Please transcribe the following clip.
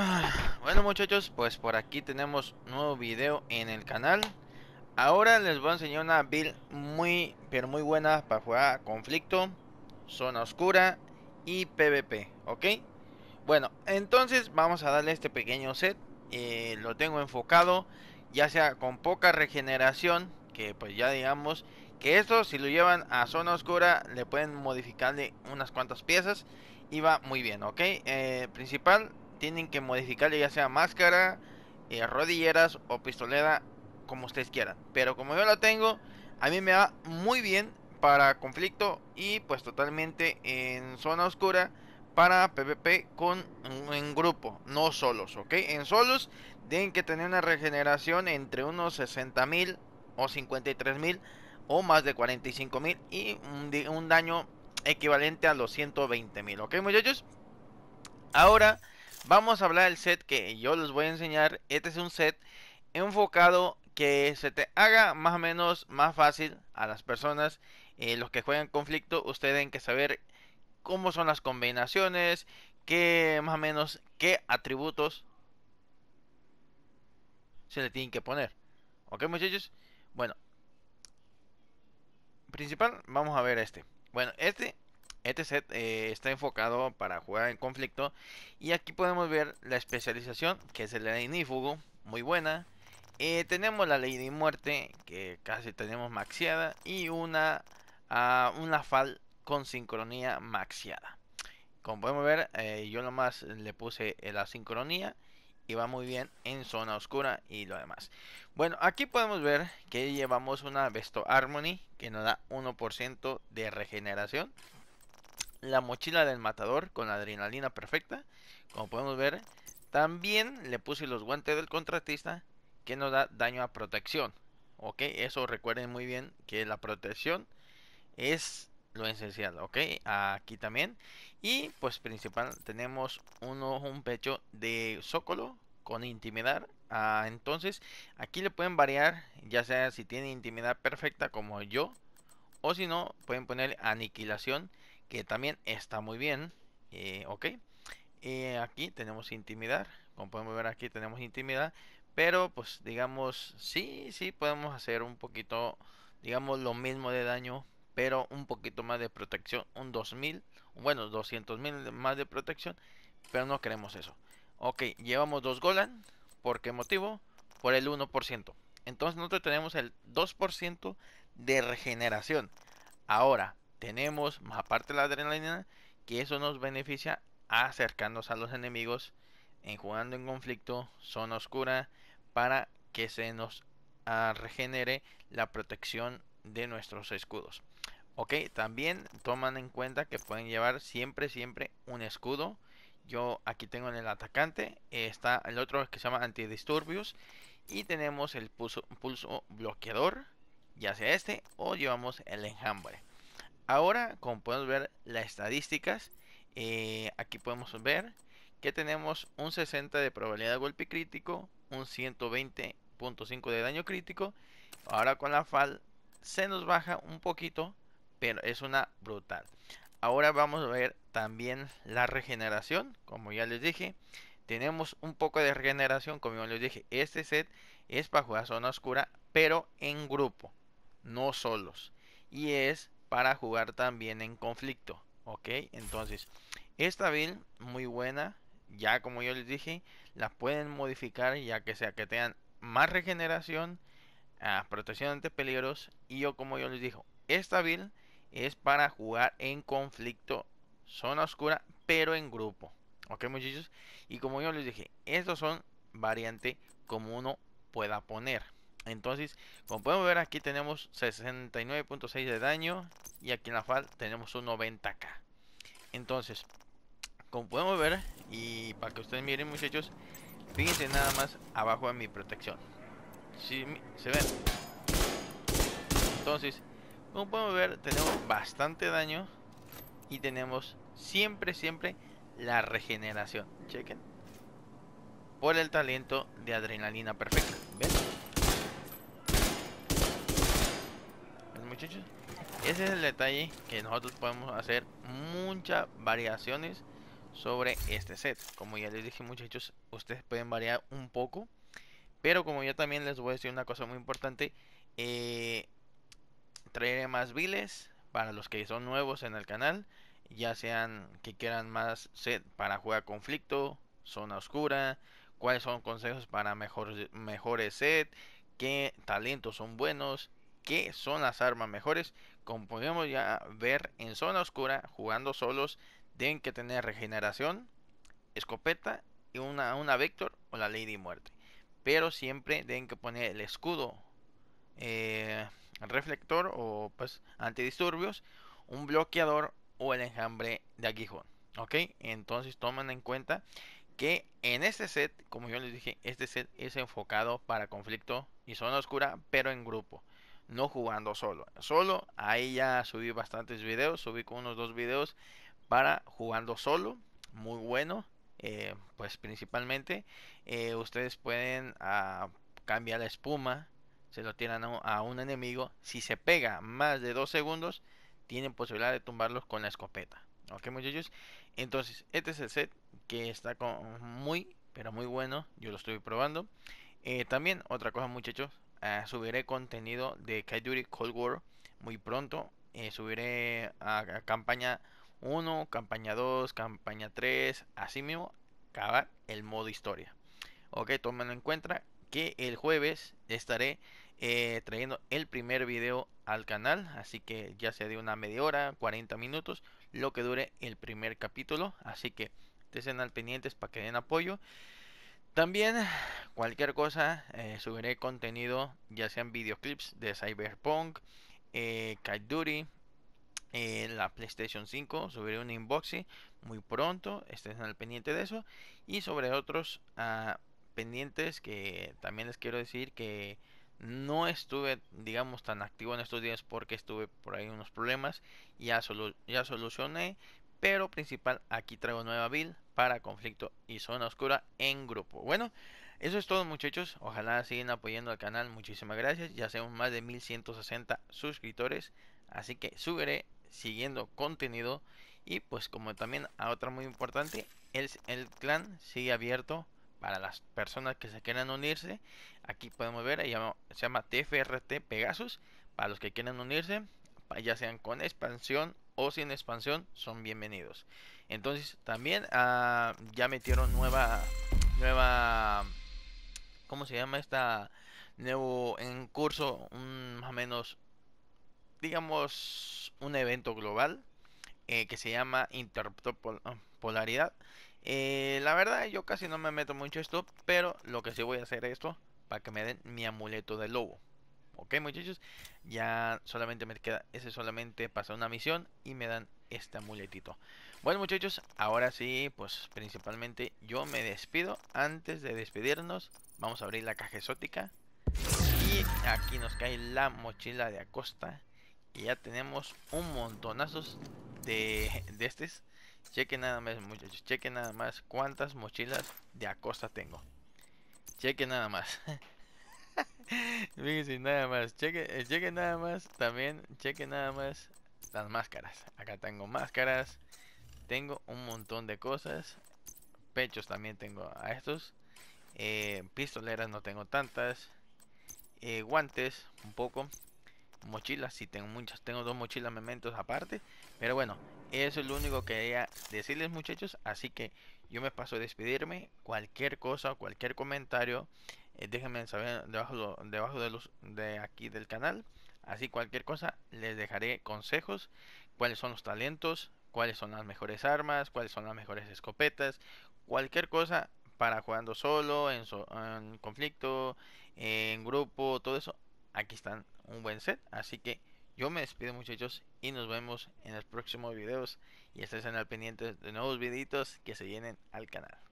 Ah, bueno muchachos, pues por aquí tenemos nuevo video en el canal Ahora les voy a enseñar una build muy, pero muy buena para jugar conflicto Zona oscura y PvP, ¿ok? Bueno, entonces vamos a darle este pequeño set eh, Lo tengo enfocado, ya sea con poca regeneración Que pues ya digamos que esto si lo llevan a zona oscura le pueden modificarle unas cuantas piezas y va muy bien, ¿ok? Eh, principal tienen que modificarle ya sea máscara, eh, rodilleras o pistolera, como ustedes quieran. Pero como yo la tengo, a mí me va muy bien para conflicto y pues totalmente en zona oscura para PvP con un mm, grupo, no solos, ¿ok? En solos tienen que tener una regeneración entre unos 60.000 o mil o más de 45.000 y mm, un, daño equivalente a los 120.000, ¿ok muchachos? Ahora... Vamos a hablar del set que yo les voy a enseñar. Este es un set enfocado que se te haga más o menos más fácil a las personas. Eh, los que juegan conflicto, ustedes tienen que saber cómo son las combinaciones, qué más o menos, qué atributos se le tienen que poner. ¿Ok muchachos? Bueno. Principal, vamos a ver este. Bueno, este este set eh, está enfocado para jugar en conflicto y aquí podemos ver la especialización que es el Nifugo. muy buena. Eh, tenemos la ley de muerte que casi tenemos maxiada y ah, una, fal con sincronía maxiada. Como podemos ver eh, yo nomás le puse la sincronía y va muy bien en zona oscura y lo demás. Bueno, aquí podemos ver que llevamos una Vesto Harmony que nos da 1% de regeneración la mochila del matador con la adrenalina perfecta. Como podemos ver, también le puse los guantes del contratista que nos da daño a protección. Ok, eso recuerden muy bien que la protección es lo esencial. Ok, aquí también. Y pues principal tenemos uno, un pecho de zócalo con intimidad ah, entonces aquí le pueden variar ya sea si tiene intimidad perfecta como yo o si no pueden poner aniquilación que también está muy bien. Eh, ok, eh, aquí tenemos intimidad, Como podemos ver aquí tenemos intimidad. Pero pues digamos, sí, sí podemos hacer un poquito, digamos lo mismo de daño. Pero un poquito más de protección. Un 2000, bueno 200.000 más de protección. Pero no queremos eso. Ok, llevamos dos Golan. ¿Por qué motivo? Por el 1%. Entonces nosotros tenemos el 2% de regeneración. Ahora, tenemos, más aparte la adrenalina, que eso nos beneficia acercándonos a los enemigos, en jugando en conflicto, zona oscura, para que se nos ah, regenere la protección de nuestros escudos. Ok, también toman en cuenta que pueden llevar siempre, siempre un escudo. Yo aquí tengo en el atacante, está el otro que se llama antidisturbius y tenemos el pulso, pulso bloqueador, ya sea este o llevamos el enjambre. Ahora, como podemos ver las estadísticas, eh, aquí podemos ver que tenemos un 60 de probabilidad de golpe crítico, un 120.5 de daño crítico. Ahora con la FAL se nos baja un poquito, pero es una brutal. Ahora vamos a ver también la regeneración, como ya les dije. Tenemos un poco de regeneración, como ya les dije. Este set es para jugar zona oscura, pero en grupo, no solos. Y es para jugar también en conflicto. Ok, entonces, esta build muy buena. Ya como yo les dije, la pueden modificar ya que sea que tengan más regeneración, ah, protección ante peligros. Y yo como yo les dijo esta build es para jugar en conflicto, zona oscura, pero en grupo. Ok muchachos, y como yo les dije, estos son variantes como uno pueda poner. Entonces, como podemos ver aquí tenemos 69.6 de daño y aquí en la FAL tenemos un 90k. Entonces, como podemos ver y para que ustedes miren muchachos, fíjense nada más abajo de mi protección. se ven. Entonces, como podemos ver tenemos bastante daño y tenemos siempre, siempre la regeneración. Chequen. Por el talento de adrenalina perfecta. ¿Ven? Ese es el detalle que nosotros podemos hacer muchas variaciones sobre este set. Como ya les dije muchachos, ustedes pueden variar un poco. Pero como yo también les voy a decir una cosa muy importante, eh, traeré más viles para los que son nuevos en el canal. Ya sean que quieran más set para jugar conflicto, zona oscura, cuáles son consejos para mejor, mejores set, qué talentos son buenos, qué son las armas mejores. Como podemos ya ver en zona oscura, jugando solos, deben que tener regeneración, escopeta y una, una Vector o la Lady Muerte. Pero siempre deben que poner el escudo, eh, reflector o pues antidisturbios, un bloqueador o el enjambre de aguijón. entonces toman en cuenta que en este set, como yo les dije, este set es enfocado para conflicto y zona oscura, pero en grupo no jugando solo. Solo, ahí ya subí bastantes videos, subí con unos dos videos para jugando solo, muy bueno. Eh, pues principalmente eh, ustedes pueden ah, cambiar la espuma, se lo tiran a un, enemigo. Si se pega más de dos segundos, tienen posibilidad de tumbarlos con la escopeta. Ok, muchachos. Entonces, este es el set que está con muy, pero muy bueno. Yo lo estoy probando. Eh, también, otra cosa, muchachos, subiré contenido de Call Duty Cold War muy pronto. Eh, subiré a, campaña 1, campaña 2, campaña 3, así mismo, acabar el modo historia. Ok, tomen en cuenta que el jueves estaré eh, trayendo el primer video al canal, así que ya sea de una media hora, 40 minutos, lo que dure el primer capítulo, así que estén al pendientes para que den apoyo. También cualquier cosa, eh, subiré contenido, ya sean videoclips de Cyberpunk, eh, Call Duty, eh, la PlayStation 5, subiré un unboxing muy pronto, estén al pendiente de eso. Y sobre otros ah, pendientes que también les quiero decir que no estuve, digamos, tan activo en estos días porque estuve por ahí unos problemas, ya, ya solucioné, pero principal aquí traigo nueva build para conflicto y zona oscura en grupo. Bueno, eso es todo muchachos, ojalá sigan apoyando al canal, muchísimas gracias, ya hacemos más de 1160 suscriptores, así que subiré siguiendo contenido y pues como también a otra muy importante, el, el clan sigue abierto para las personas que se quieran unirse. Aquí podemos ver, se llama TFRT Pegasus, para los que quieran unirse, ya sean con expansión o sin expansión son bienvenidos. Entonces también ah, ya metieron nueva, nueva, ¿cómo se llama esta? Nuevo en curso, más o menos, digamos, un evento global eh, que se llama interpolaridad. Ah, Polaridad eh, la verdad yo casi no me meto mucho esto, pero lo que sí voy a hacer es esto para que me den mi amuleto de lobo. Ok muchachos, ya solamente me queda ese solamente pasa una misión y me dan este amuletito. Bueno muchachos, ahora sí, pues principalmente yo me despido. Antes de despedirnos, vamos a abrir la caja exótica. Y aquí nos cae la mochila de Acosta. Y ya tenemos un montonazos de, de estos. Chequen nada más muchachos, chequen nada más cuántas mochilas de Acosta tengo. Chequen nada más. Fíjense nada más, eh, cheque, nada más, también cheque nada más las máscaras. Acá tengo máscaras, tengo un montón de cosas, pechos también tengo a estos, eh, pistoleras no tengo tantas, eh, guantes un poco, mochilas si tengo muchas, tengo dos mochilas mementos aparte, pero bueno, eso es lo único que quería decirles muchachos, así que yo me paso a despedirme, cualquier cosa, cualquier comentario eh, déjenme saber debajo, debajo de, los, de aquí del canal. Así cualquier cosa, les dejaré consejos, cuáles son los talentos, cuáles son las mejores armas, cuáles son las mejores escopetas, cualquier cosa para jugando solo, en, conflicto, en grupo, todo eso. Aquí están un buen set, así que yo me despido muchachos y nos vemos en los próximos videos y estén al pendiente de nuevos videitos que se vienen al canal.